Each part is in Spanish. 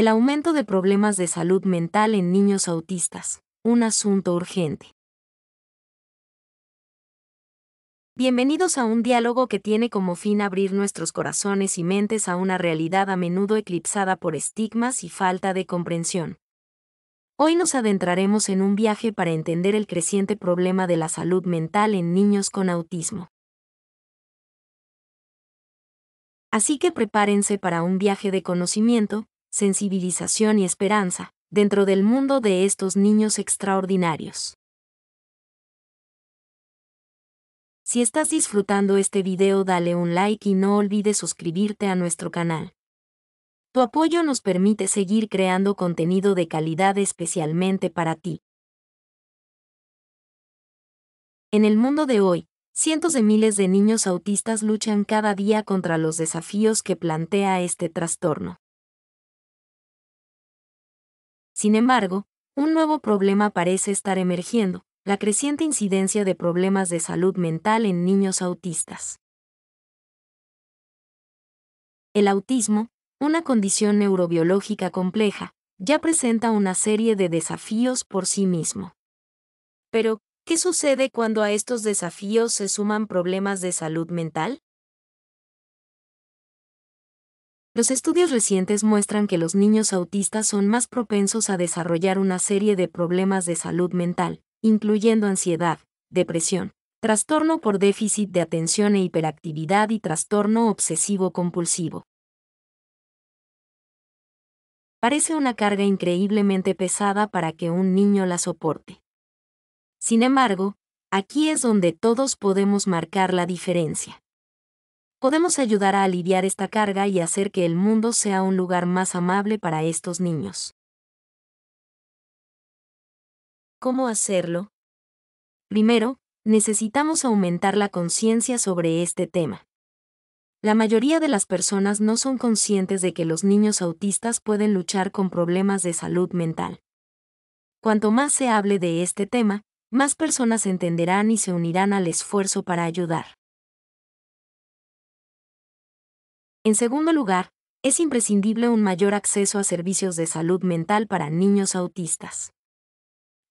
El aumento de problemas de salud mental en niños autistas, un asunto urgente. Bienvenidos a un diálogo que tiene como fin abrir nuestros corazones y mentes a una realidad a menudo eclipsada por estigmas y falta de comprensión. Hoy nos adentraremos en un viaje para entender el creciente problema de la salud mental en niños con autismo. Así que prepárense para un viaje de conocimiento, sensibilización y esperanza, dentro del mundo de estos niños extraordinarios. Si estás disfrutando este video dale un like y no olvides suscribirte a nuestro canal. Tu apoyo nos permite seguir creando contenido de calidad especialmente para ti. En el mundo de hoy, cientos de miles de niños autistas luchan cada día contra los desafíos que plantea este trastorno. Sin embargo, un nuevo problema parece estar emergiendo, la creciente incidencia de problemas de salud mental en niños autistas. El autismo, una condición neurobiológica compleja, ya presenta una serie de desafíos por sí mismo. Pero, ¿qué sucede cuando a estos desafíos se suman problemas de salud mental? Los estudios recientes muestran que los niños autistas son más propensos a desarrollar una serie de problemas de salud mental, incluyendo ansiedad, depresión, trastorno por déficit de atención e hiperactividad y trastorno obsesivo-compulsivo. Parece una carga increíblemente pesada para que un niño la soporte. Sin embargo, aquí es donde todos podemos marcar la diferencia podemos ayudar a aliviar esta carga y hacer que el mundo sea un lugar más amable para estos niños. ¿Cómo hacerlo? Primero, necesitamos aumentar la conciencia sobre este tema. La mayoría de las personas no son conscientes de que los niños autistas pueden luchar con problemas de salud mental. Cuanto más se hable de este tema, más personas entenderán y se unirán al esfuerzo para ayudar. En segundo lugar, es imprescindible un mayor acceso a servicios de salud mental para niños autistas.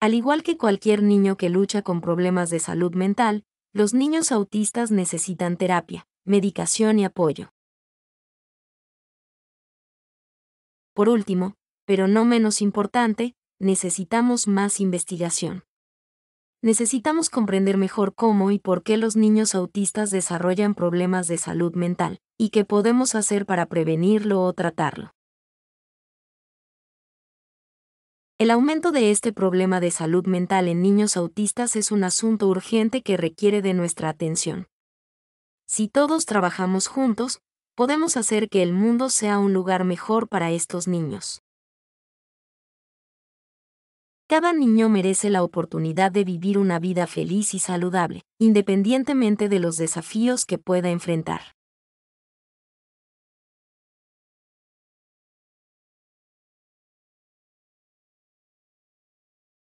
Al igual que cualquier niño que lucha con problemas de salud mental, los niños autistas necesitan terapia, medicación y apoyo. Por último, pero no menos importante, necesitamos más investigación necesitamos comprender mejor cómo y por qué los niños autistas desarrollan problemas de salud mental, y qué podemos hacer para prevenirlo o tratarlo. El aumento de este problema de salud mental en niños autistas es un asunto urgente que requiere de nuestra atención. Si todos trabajamos juntos, podemos hacer que el mundo sea un lugar mejor para estos niños. Cada niño merece la oportunidad de vivir una vida feliz y saludable, independientemente de los desafíos que pueda enfrentar.